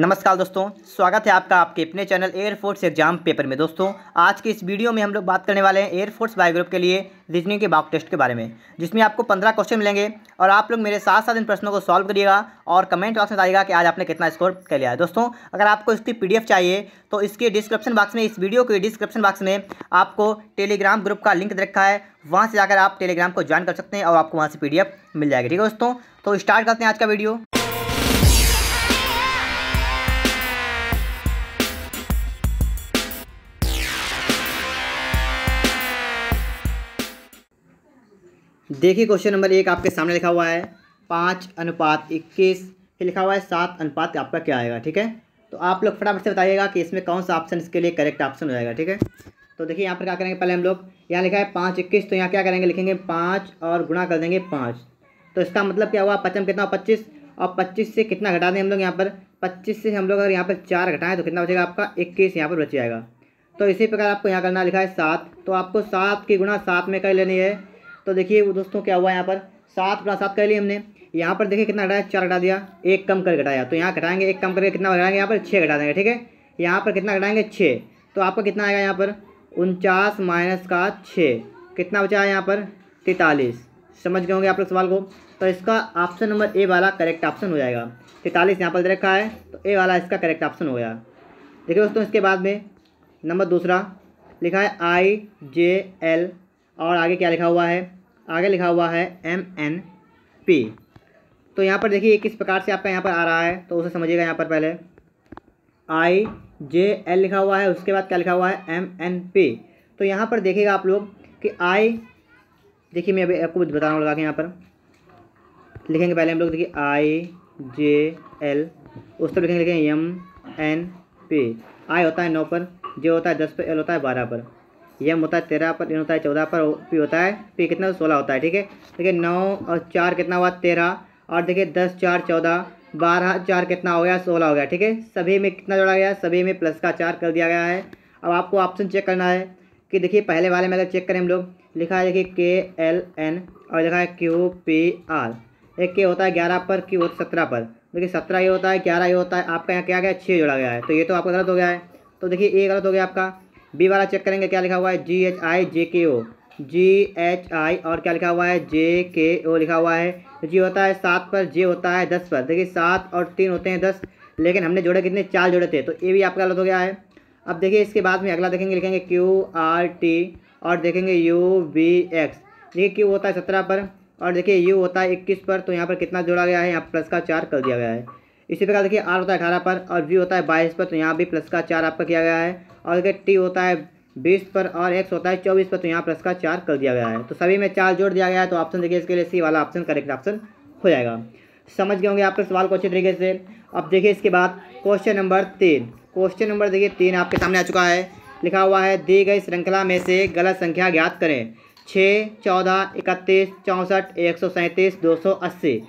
नमस्कार दोस्तों स्वागत है आपका आपके अपने चैनल एयरफोर्स एग्जाम पेपर में दोस्तों आज के इस वीडियो में हम लोग बात करने वाले हैं एयरफोर्स बायोग्रुप के लिए रीजनिंग के बाक टेस्ट के बारे में जिसमें आपको पंद्रह क्वेश्चन मिलेंगे और आप लोग मेरे साथ साथ इन प्रश्नों को सॉल्व करिएगा और कमेंट बॉक्स में बताइएगा कि आज आपने कितना स्कोर कर लिया है दोस्तों अगर आपको इसकी पी चाहिए तो इसके डिस्क्रिप्शन बॉक्स में इस वीडियो के डिस्क्रिप्शन बॉक्स में आपको टेलीग्राम ग्रुप का लिंक रखा है वहाँ से जाकर आप टेलीग्राम को ज्वाइन कर सकते हैं और आपको वहाँ से पी मिल जाएगी ठीक है दोस्तों तो स्टार्ट करते हैं आज का वीडियो देखिए क्वेश्चन नंबर एक आपके सामने लिखा हुआ है पाँच अनुपात इक्कीस लिखा हुआ है सात अनुपात आपका क्या आएगा ठीक है तो आप लोग फटाफट से बताइएगा कि इसमें कौन सा ऑप्शन इसके लिए करेक्ट ऑप्शन हो जाएगा ठीक है तो देखिए यहाँ पर क्या करेंगे पहले हम लोग यहाँ लिखा है पाँच इक्कीस तो यहाँ क्या करेंगे लिखेंगे पाँच और गुणा कर देंगे पाँच तो इसका मतलब क्या हुआ पचम कितना पच्चीस और पच्चीस से कितना घटा दें हम लोग यहाँ पर पच्चीस से हम लोग अगर यहाँ पर चार घटाएं तो कितना बचेगा आपका इक्कीस यहाँ पर बच जाएगा तो इसी प्रकार आपको यहाँ करना लिखा है सात तो आपको सात की गुणा सात में कर लेनी है तो देखिए वो दोस्तों क्या हुआ यहाँ पर सात प्लस सात कर लिए हमने यहाँ पर देखिए कितना घटाया चार घटा दिया एक कम कर घटाया तो यहाँ घटाएंगे एक कम करके कितना घटाएंगे यहाँ पर छः घटा देंगे ठीक है यहाँ पर कितना घटाएंगे छः तो आपका कितना आएगा यहाँ पर उनचास माइनस का छः कितना बचा है यहाँ पर तैतालीस समझ गए होंगे आप लोग सवाल को तो इसका ऑप्शन नंबर ए वाला करेक्ट ऑप्शन हो जाएगा तैतालीस यहाँ पर दे रखा है तो ए वाला इसका करेक्ट ऑप्शन हो गया देखिए दोस्तों इसके बाद में नंबर दूसरा लिखा है आई जे एल और आगे क्या लिखा हुआ है आगे लिखा हुआ है एम एन पी तो यहाँ पर देखिए किस प्रकार से आपका यहाँ पर आ रहा है तो उसे समझिएगा यहाँ पर पहले आई जे एल लिखा हुआ है उसके बाद क्या लिखा हुआ है एम एन पी तो यहाँ पर देखिएगा आप लोग कि आई देखिए मैं अभी आपको कुछ बता रहा हूँ लगा के यहाँ पर लिखेंगे पहले हम लोग देखिए आई जे एल उस तरफ लिखेंगे लिखेंगे एम एन पी आई होता है नौ पर जे होता है दस पर एल होता है बारह पर एम होता है तेरह पर एन होता है चौदह पर पी होता है पी तो कितना सोलह होता है ठीक है देखिए नौ और चार कितना हुआ तेरह और देखिए दस चार चौदह बारह चार कितना हो गया सोलह हो गया ठीक है सभी में कितना जोड़ा गया सभी में प्लस का चार कर दिया गया है अब आपको ऑप्शन चेक करना है कि देखिए पहले वाले में अगर चेक करें हम लोग लिखा है देखिए के एल एन और लिखा है क्यू पी आर एक के होता है ग्यारह पर क्यू होता है सत्रह पर देखिए सत्रह ये होता है ग्यारह ये होता है आपका यहाँ क्या गया छः जोड़ा गया है तो ये तो आपका गलत हो गया है तो देखिए ये गलत हो गया आपका बी वाला चेक करेंगे क्या लिखा हुआ है जी एच आई जे के ओ जी एच आई और क्या लिखा हुआ है जे के ओ लिखा हुआ है जी तो होता है सात पर जे होता है दस पर देखिए सात और तीन होते हैं दस लेकिन हमने जोड़े कितने चार जोड़े थे तो ये भी आपका गलत हो गया है अब देखिए इसके बाद में अगला देखेंगे लिखेंगे क्यू आर टी और देखेंगे यू बी एक्स देखिए क्यू होता है सत्रह पर और देखिए यू होता है इक्कीस पर तो यहाँ पर कितना जोड़ा गया है यहाँ प्लस का चार कर दिया गया है इसी प्रकार देखिए आर होता है अठारह पर और वी होता है बाईस पर तो यहाँ भी प्लस का चार आपका किया गया है और देखिए टी होता है बीस पर और एक्स होता है चौबीस पर तो यहाँ प्लस का चार कर दिया गया है तो सभी में चार जोड़ दिया गया है तो ऑप्शन देखिए इसके लिए सी वाला ऑप्शन करेक्ट ऑप्शन हो जाएगा समझ गए होंगे आपके सवाल को अच्छे तरीके से अब देखिए इसके बाद क्वेश्चन नंबर तीन क्वेश्चन नंबर देखिए तीन आपके सामने आ चुका है लिखा हुआ है दी गई श्रृंखला में से गलत संख्या ज्ञात करें छः चौदह इकतीस चौंसठ एक सौ सैंतीस दो सौ अस्सी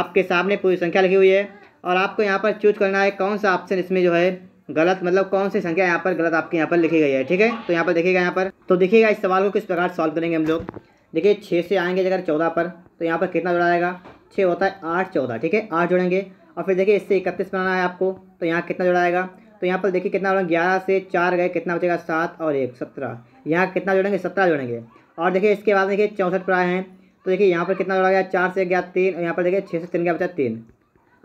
आपके सामने पूरी संख्या लिखी हुई है और आपको यहाँ पर चूज करना है कौन सा ऑप्शन इसमें जो है गलत मतलब कौन सी संख्या यहाँ पर गलत आपके यहाँ पर लिखी गई है ठीक है तो यहाँ पर देखिएगा यहाँ पर तो देखिएगा इस सवाल को किस प्रकार सॉल्व करेंगे हम लोग देखिए छः से आएंगे अगर चौदह पर तो यहाँ पर कितना जोड़ा जाएगा छः होता है आठ चौदह ठीक है आठ जोड़ेंगे और फिर देखिए इससे इकतीस बनाना है आपको तो यहाँ कितना जोड़ा जाएगा तो यहाँ पर देखिए कितना जोड़ेंगे ग्यारह से चार गए कितना बचेगा सात और एक सत्रह यहाँ कितना जोड़ेंगे सत्रह जोड़ेंगे और देखिए इसके बाद देखिए चौंसठ पर आए हैं तो देखिए यहाँ पर कितना जोड़ा गया चार से गया तीन और यहाँ पर देखिए छः से तीन गया बचा तीन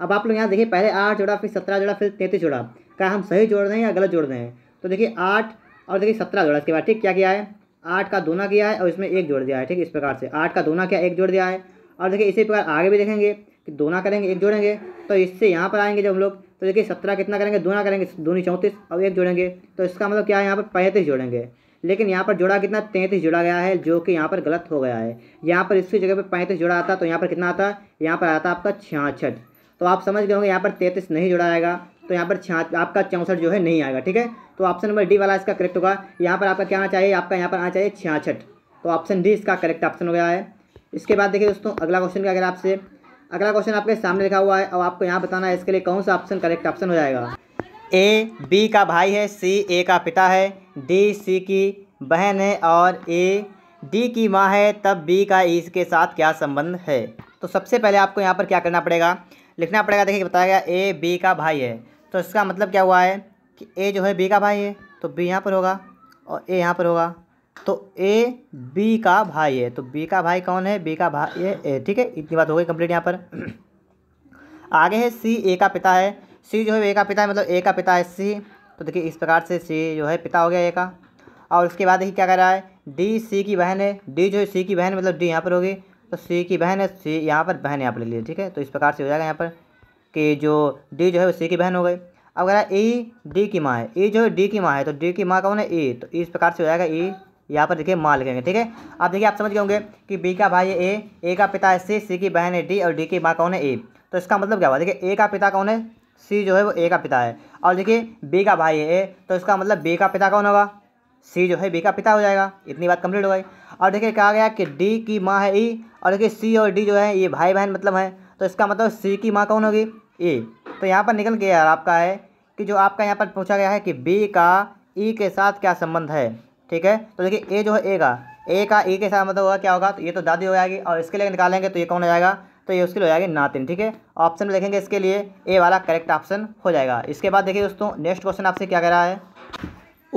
अब आप लोग यहाँ देखिए पहले आठ जोड़ा फिर सत्रह जोड़ा फिर तैंतीस जोड़ा क्या हम सही जोड़ रहे हैं या गलत जोड़ रहे हैं तो देखिए आठ और देखिए सत्रह जोड़ा इसके बाद ठीक क्या किया है आठ का दोना किया है और इसमें एक जोड़ दिया है ठीक इस प्रकार से आठ का दोना क्या एक जोड़ दिया है और देखिए इसी प्रकार आगे भी देखेंगे कि दोना करेंगे एक जोड़ेंगे तो इससे यहाँ पर आएंगे जब हम लोग तो देखिए सत्रह कितना करेंगे दोना करेंगे दूनी चौंतीस और एक जोड़ेंगे तो इसका मतलब क्या है यहाँ पर पैंतीस जोड़ेंगे लेकिन यहाँ पर जोड़ा कितना तैंतीस जोड़ा गया है जो कि यहाँ पर गलत हो गया है यहाँ पर इसकी जगह पर पैंतीस जोड़ा आता तो यहाँ पर कितना आता यहाँ पर आता आपका छियासठ तो आप समझ गए होंगे यहाँ पर तैंतीस नहीं जुड़ा आएगा तो यहाँ पर छिया आपका चौंसठ जो है नहीं आएगा ठीक है तो ऑप्शन नंबर डी वाला इसका करेक्ट होगा यहाँ पर आपका क्या आना चाहिए आपका यहाँ पर आना चाहिए छियासठ तो ऑप्शन डी इसका करेक्ट ऑप्शन हो गया है इसके बाद देखिए दोस्तों अगला क्वेश्चन का अगर आपसे अगला क्वेश्चन आपके सामने लिखा हुआ है और आपको यहाँ बताना है इसके लिए कौन सा ऑप्शन करेक्ट ऑप्शन हो जाएगा ए बी का भाई है सी ए का पिता है डी सी की बहन है और ए डी की माँ है तब बी का इसके e साथ क्या संबंध है तो सबसे पहले आपको यहाँ पर क्या करना पड़ेगा लिखना पड़ेगा देखिए बताया गया ए बी का भाई है तो इसका मतलब क्या हुआ है कि ए जो है बी का भाई है तो बी यहाँ पर होगा और ए यहाँ पर होगा तो ए बी का भाई है तो बी का भाई कौन है बी का भाई है ए ठीक है इतनी बात हो गई कंप्लीट यहाँ पर आगे है सी ए का पिता है सी जो है ए का पिता है मतलब ए का पिता है सी तो देखिए इस प्रकार से सी जो है पिता हो गया ए का और उसके बाद देखिए क्या कर रहा है डी सी की बहन है डी जो है सी की बहन मतलब डी यहाँ पर होगी तो सी की बहन है सी यहाँ पर बहन यहाँ पर ले लीजिए ठीक है तो इस प्रकार से हो जाएगा यहाँ पर कि जो डी जो है वो सी की बहन हो गई अब अगर ए ई डी की माँ है ई जो है डी की माँ है तो डी की माँ कौन है ई तो इस प्रकार से हो जाएगा ई यहाँ पर देखिए माँ लिखेंगे ठीक है अब देखिए आप समझ गए होंगे कि बी का भाई है ए ए का पिता है सी सी की बहन है डी और डी की माँ कौन है ए तो इसका मतलब क्या हुआ देखिए ए का पिता कौन है सी जो है वो ए का पिता है और देखिए बी का भाई है ए तो इसका मतलब बी का पिता कौन होगा सी जो है बी का पिता हो जाएगा इतनी बात कंप्लीट हो गई और देखिए कहा गया कि डी की माँ है ई और देखिए सी और डी जो है ये भाई बहन मतलब है तो इसका मतलब सी की माँ कौन होगी ए तो यहाँ पर निकल गया आपका है कि जो आपका यहाँ पर पूछा गया है कि बी का ई के साथ क्या संबंध है ठीक है तो देखिए ए जो है ए का ए का ई के साथ मतलब होगा क्या होगा तो ये तो दादी हो जाएगी और इसके लिए निकालेंगे तो ये कौन हो जाएगा तो ये उसके लिए हो जाएगी नातिन ठीक है ऑप्शन में देखेंगे इसके लिए ए वाला करेक्ट ऑप्शन हो जाएगा इसके बाद देखिए दोस्तों नेक्स्ट क्वेश्चन आपसे क्या कह रहा है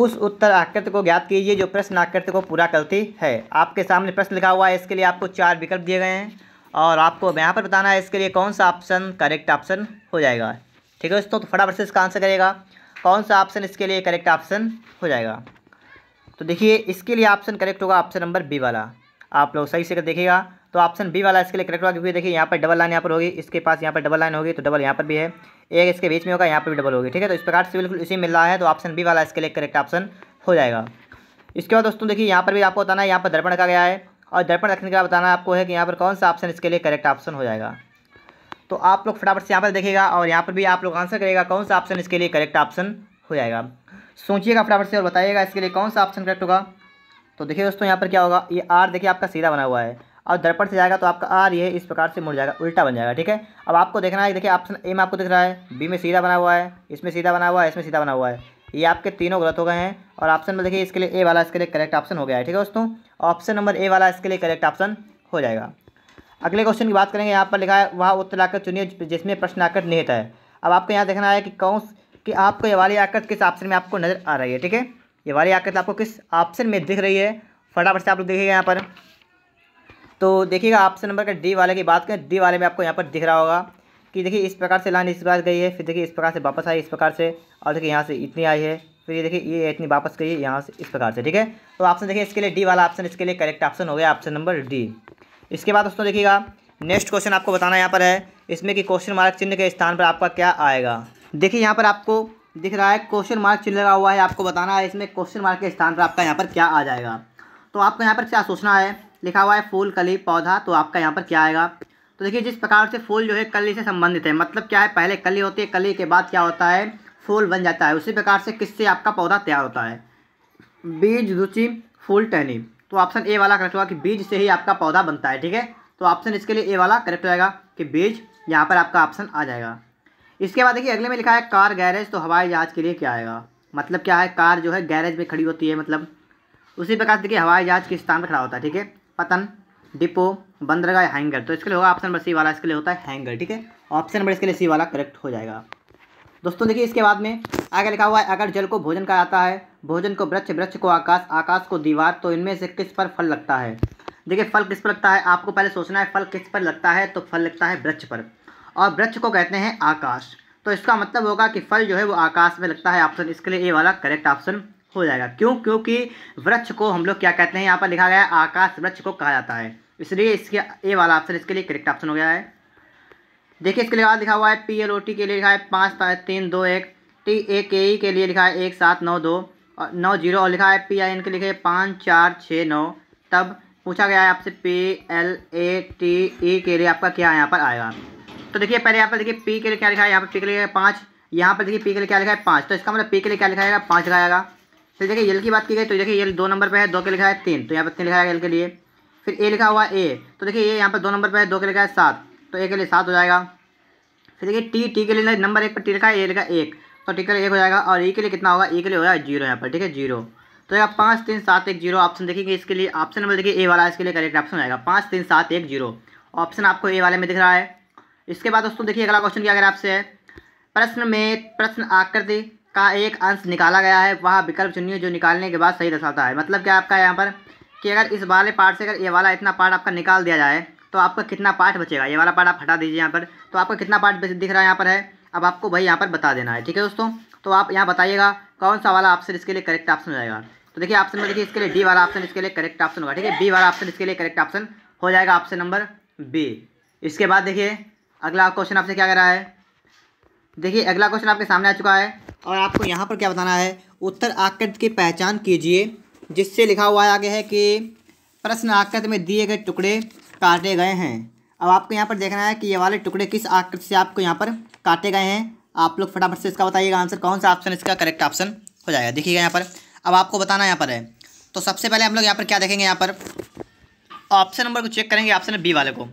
उस उत्तर आकृत को ज्ञात कीजिए जो प्रश्न आकृत को पूरा करती है आपके सामने प्रश्न लिखा हुआ है इसके लिए आपको चार विकल्प दिए गए हैं और आपको यहाँ पर बताना है इसके लिए कौन सा ऑप्शन करेक्ट ऑप्शन हो जाएगा ठीक है दोस्तों तो फटाफट से इसका आंसर करेगा कौन सा ऑप्शन इसके लिए करेक्ट ऑप्शन हो जाएगा तो देखिए इसके लिए ऑप्शन करेक्ट होगा ऑप्शन नंबर बी वाला आप लोग सही से देखिएगा तो ऑप्शन बी वाला इसके लिए करेक्ट होगा क्योंकि देखिए यहाँ पर डबल लाइन यहाँ पर होगी इसके पास यहाँ पर डबल लाइन होगी तो डबल यहाँ पर भी है एक इसके बीच में होगा यहाँ पर भी डबल होगी ठीक है तो इस प्रकार से बिल्कुल इसी मिल रहा है तो ऑप्शन बी वाला इसके लिए करेक्ट ऑप्शन हो जाएगा इसके बाद दोस्तों देखिए यहाँ पर भी आपको बताना है यहाँ पर दर्पण रखा गया है और दर्पण रखने के बाद बताना आपको है कि यहाँ पर कौन सा ऑप्शन इसके लिए करेक्ट ऑप्शन हो जाएगा तो आप लोग फटाफट से यहाँ पर देखेगा और यहाँ पर भी आप लोग आंसर करेगा कौन सा ऑप्शन इसके लिए करेक्ट ऑप्शन हो जाएगा सोचिएगा फटाफट से और बताइएगा इसके लिए कौन सा ऑप्शन करेक्ट होगा तो देखिए दोस्तों यहाँ पर क्या होगा ये आर देखिए आपका सीधा बना हुआ है और दर्पण से जाएगा तो आपका आर ये इस प्रकार से मुड़ जाएगा उल्टा बन जाएगा ठीक है अब आपको देखना है देखिए ऑप्शन ए में आपको दिख रहा है बी में सीधा बना हुआ है इसमें सीधा बना हुआ है इसमें सीधा बना हुआ है ये आपके तीनों गलत हो गए हैं और ऑप्शन में देखिए इसके लिए ए वाला इसके लिए करेक्ट ऑप्शन हो गया है ठीक है दोस्तों ऑप्शन नंबर ए वाला इसके लिए करेक्ट ऑप्शन हो जाएगा अगले क्वेश्चन की बात करेंगे यहाँ पर लिखा है वहाँ उत्तर आकृत चुनिए जिसमें प्रश्न आकृत निहित है अब आपको यहाँ देखना है कि कौन कि आपको ये वाली आकृत किस ऑप्शन में आपको नज़र आ रही है ठीक है ये वाली आकृत आपको किस ऑप्शन में दिख रही है फटाफट से आप लोग देखिएगा यहाँ पर तो देखिएगा ऑप्शन नंबर का डी वाले की बात करें डी वाले में आपको यहाँ पर दिख रहा होगा कि देखिए इस प्रकार से लाइन इस प्रकार गई है फिर देखिए इस प्रकार से वापस आई इस प्रकार से और देखिए यहाँ से इतनी आई है फिर ये देखिए ये इतनी वापस गई है यहाँ से इस प्रकार से ठीक है तो ऑप्शन देखिए इसके लिए डी वाला ऑप्शन इसके लिए करेक्ट ऑप्शन हो गया ऑप्शन नंबर डी इसके बाद दोस्तों देखिएगा नेक्स्ट क्वेश्चन आपको बताना यहाँ पर है इसमें कि क्वेश्चन मार्क चिन्ह के स्थान पर आपका क्या आएगा देखिए यहाँ पर आपको दिख रहा है क्वेश्चन मार्क चिन्ह लगा हुआ है आपको बताना है इसमें क्वेश्चन मार्क के स्थान पर आपका यहाँ पर क्या आ जाएगा तो आपको यहाँ पर क्या सोचना है लिखा हुआ है फूल कली पौधा तो आपका यहाँ पर क्या आएगा तो देखिए जिस प्रकार से फूल जो है कली से संबंधित है मतलब क्या है पहले कली होती है कली के बाद क्या होता है फूल बन जाता है उसी प्रकार से किससे आपका पौधा तैयार होता है बीज रुचि फूल टहनी तो ऑप्शन ए वाला करेक्ट होगा कि बीज से ही आपका पौधा बनता है ठीक है तो ऑप्शन इसके लिए ए वाला करेक्ट रहेगा कि बीज यहाँ पर आपका ऑप्शन आ जाएगा इसके बाद देखिए अगले में लिखा है कार गैरेज तो हवाई जहाज़ के लिए क्या आएगा मतलब क्या है कार जो है गैरेज में खड़ी होती है मतलब उसी प्रकार देखिए हवाई जहाज़ किस स्थान पर खड़ा होता है ठीक है पतन डिपो बंदरगाह हैंगर तो इसके लिए होगा ऑप्शन नंबर सी वाला इसके लिए होता है हैंगर ठीक है ऑप्शन नंबर इसके लिए सी वाला करेक्ट हो जाएगा दोस्तों देखिए इसके बाद में आगे लिखा हुआ है अगर जल को भोजन कहा जाता है भोजन को वृक्ष वृक्ष को आकाश आकाश को दीवार तो इनमें से किस पर फल लगता है देखिए फल किस पर लगता है आपको पहले सोचना है फल किस पर लगता है तो फल लगता है वृक्ष पर और वृक्ष को कहते हैं आकाश तो इसका मतलब होगा कि फल जो है वो आकाश में लगता है ऑप्शन इसके लिए ए वाला करेक्ट ऑप्शन हो जाएगा क्यों क्योंकि वृक्ष को हम लोग क्या कहते हैं यहाँ पर लिखा गया है आकाश वृक्ष को कहा जाता है इसलिए इसके ए वाला ऑप्शन इसके लिए करेक्ट ऑप्शन हो गया है देखिए इसके लिए बाद लिखा हुआ है पी एल ओ टी के लिए लिखा है पाँच पाँच तीन दो एक टी ए के ई के लिए लिखा है एक सात नौ दो और नौ जीरो और लिखा है पी आई एन के लिखे पाँच चार छः नौ तब पूछा गया है आपसे P L A T E के लिए आपका क्या यहाँ पर आएगा तो देखिए पहले यहाँ पर देखिए पी के लिए क्या लिखा है यहाँ पर पी के लिए पाँच यहाँ पर देखिए पी के लिए क्या लिखा है पाँच तो इसका मतलब पी के लिए क्या लिखा जाएगा पाँच लगाएगा फिर तो देखिए यल की बात की गई तो देखिए यल दो नंबर पर है दो के लिखा है तीन तो यहाँ पर तीन लिखा है एल के लिए फिर ए लिखा हुआ है ए तो देखिए ये यहाँ पर दो नंबर पर है दो के लिखा है सात तो ए के लिए सात हो जाएगा फिर देखिए टी टी के लिए नंबर एक पर टी लिखा है ए लिखा एक तो टी के लिए एक हो जाएगा और ई e के लिए कितना होगा ई e के लिए हो जाएगा जीरो यहाँ पर ठीक है जीरो तो यहाँ पाँच तीन सात एक जीरो ऑप्शन देखेंगे इसके लिए ऑप्शन नंबर देखिए ए वाला इसके लिए करेक्ट ऑप्शन आएगा पाँच तीन सात एक जीरो ऑप्शन आपको ए वाले में दिख रहा है इसके बाद दोस्तों देखिए अगला क्वेश्चन क्या अगर आपसे है प्रश्न में प्रश्न आकृति का एक अंश निकाला गया है वह विकल्प चुनिए जो निकालने के बाद सही दर्शाता है मतलब क्या आपका यहाँ पर कि अगर इस वाले पार्ट से अगर ये वाला इतना पार्ट आपका निकाल दिया जाए तो आपका कितना पार्ट बचेगा ये वाला पार्ट आप हटा दीजिए यहाँ पर तो आपका कितना पार्ट दिख रहा है यहाँ पर है अब आपको भाई यहाँ पर बता देना है ठीक है दोस्तों तो आप यहाँ बताइएगा कौन सा वाला ऑप्शन इसके लिए करेक्ट ऑप्शन हो जाएगा तो देखिए ऑप्शन में देखिए इसके लिए डी वाला ऑप्शन इसके लिए करेक्ट ऑप्शन होगा ठीक है बी वाला ऑप्शन इसके लिए करेक्ट ऑप्शन हो जाएगा ऑप्शन नंबर बी इसके बाद देखिए अगला क्वेश्चन आपसे क्या कह रहा है देखिए अगला क्वेश्चन आपके सामने आ चुका है और आपको यहाँ पर क्या बताना है उत्तर आकृत की पहचान कीजिए जिससे लिखा हुआ आगे है कि प्रश्न आकृत में दिए गए टुकड़े काटे गए हैं अब आपको यहाँ पर देखना है कि ये वाले टुकड़े किस आकृत से आपको यहाँ पर काटे गए हैं आप लोग फटाफट से इसका बताइएगा आंसर कौन सा ऑप्शन इसका करेक्ट ऑप्शन हो जाएगा देखिएगा यहाँ पर अब आपको बताना यहाँ पर है तो सबसे पहले हम लोग यहाँ पर क्या देखेंगे यहाँ पर ऑप्शन नंबर को चेक करेंगे ऑप्शन बी वाले को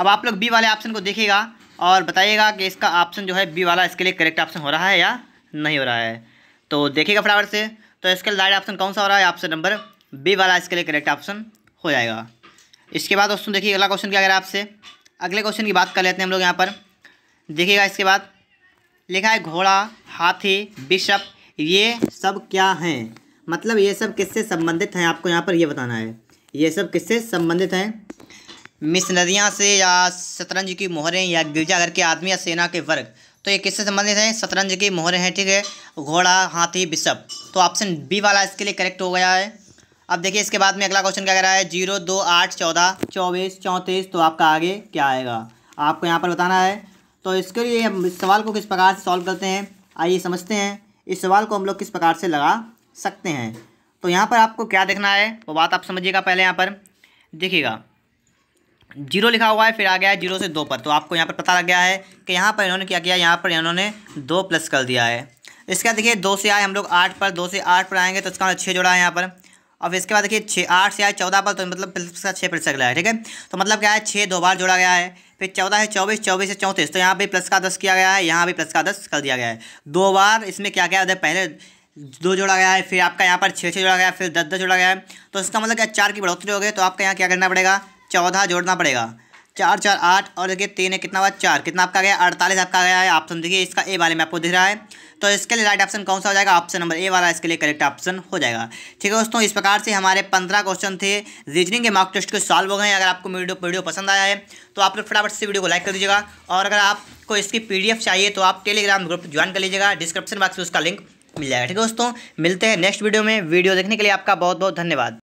अब आप लोग बी वाले ऑप्शन को देखिएगा और बताइएगा कि इसका ऑप्शन जो है बी वाला इसके लिए करेक्ट ऑप्शन हो रहा है या नहीं हो रहा है तो देखिएगा फटाफट से तो इसके राइट ऑप्शन कौन सा हो रहा है ऑप्शन नंबर बी वाला इसके लिए करेक्ट ऑप्शन हो जाएगा इसके बाद दोस्तों देखिए अगला क्वेश्चन क्या करें आपसे अगले क्वेश्चन की बात कर लेते हैं हम लोग यहाँ पर देखिएगा इसके बाद लिखा है घोड़ा हाथी बिशप ये सब क्या हैं मतलब ये सब किससे संबंधित हैं आपको यहाँ पर ये बताना है ये सब किससे संबंधित हैं मिशनरियाँ से या शतरंज की मोहरें या गिरजाघर के आदमी या सेना के वर्ग तो ये किससे संबंधित है शतरंज की मोहरें हैं ठीक है घोड़ा हाथी बिशप तो ऑप्शन बी वाला इसके लिए करेक्ट हो गया है अब देखिए इसके बाद में अगला क्वेश्चन क्या कह रहा है जीरो दो आठ चौदह चौबीस चौंतीस तो आपका आगे क्या आएगा आपको यहाँ पर बताना है तो इसके लिए हम इस सवाल को किस प्रकार से सॉल्व करते हैं आइए समझते हैं इस सवाल को हम लोग किस प्रकार से लगा सकते हैं तो यहाँ पर आपको क्या देखना है वो बात आप समझिएगा पहले यहाँ पर देखिएगा जीरो लिखा हुआ है फिर आ गया है जीरो से दो पर तो आपको यहाँ पर पता लग गया है कि यहाँ पर इन्होंने क्या किया यहाँ पर इन्होंने दो प्लस कर दिया है इसके बाद देखिए दो से आए हम लोग आठ पर दो से आठ पर आएंगे तो इसका मतलब छः जोड़ा है यहाँ पर अब इसके बाद देखिए छः आठ से आए चौदह पर तो मतलब इसका छः प्लस लगा है ठीक है तो मतलब क्या है छः दो बार जोड़ा गया है फिर चौदह है चौबीस चौबीस से चौंतीस तो यहाँ पर प्लस का दस किया गया है यहाँ भी प्लस का दस कर दिया गया है दो बार इसमें क्या क्या है पहले दो जोड़ा गया है फिर आपका यहाँ पर छः छः जोड़ा गया फिर दस दस जोड़ा गया है तो इसका मतलब क्या चार की बढ़ोतरी हो गई तो आपका यहाँ क्या करना पड़ेगा चौदह जोड़ना पड़ेगा चार चार आठ और देखिए तीन है कितना हुआ चार कितना आपका गया अड़तालीस आपका गया है ऑप्शन देखिए इसका ए वाले में आपको दिख रहा है तो इसके लिए राइट ऑप्शन कौन सा हो जाएगा ऑप्शन नंबर ए वाला इसके लिए करेक्ट ऑप्शन हो जाएगा ठीक है दोस्तों इस प्रकार से हमारे पंद्रह क्वेश्चन थे रीजनिंग के मार्क टेस्ट के सॉल्व हो गए अगर आपको वीडियो वीडियो पसंद आया है तो आप लोग फटाफट से वीडियो को लाइक कर दीजिएगा और अगर आपको इसकी पी चाहिए तो आप टेलीग्राम ग्रुप ज्वाइन कर लीजिएगा डिस्क्रिप्शन बॉक्स में उसका लिंक मिल जाएगा ठीक है दोस्तों मिलते हैं नेक्स्ट वीडियो में वीडियो देखने के लिए आपका बहुत बहुत धन्यवाद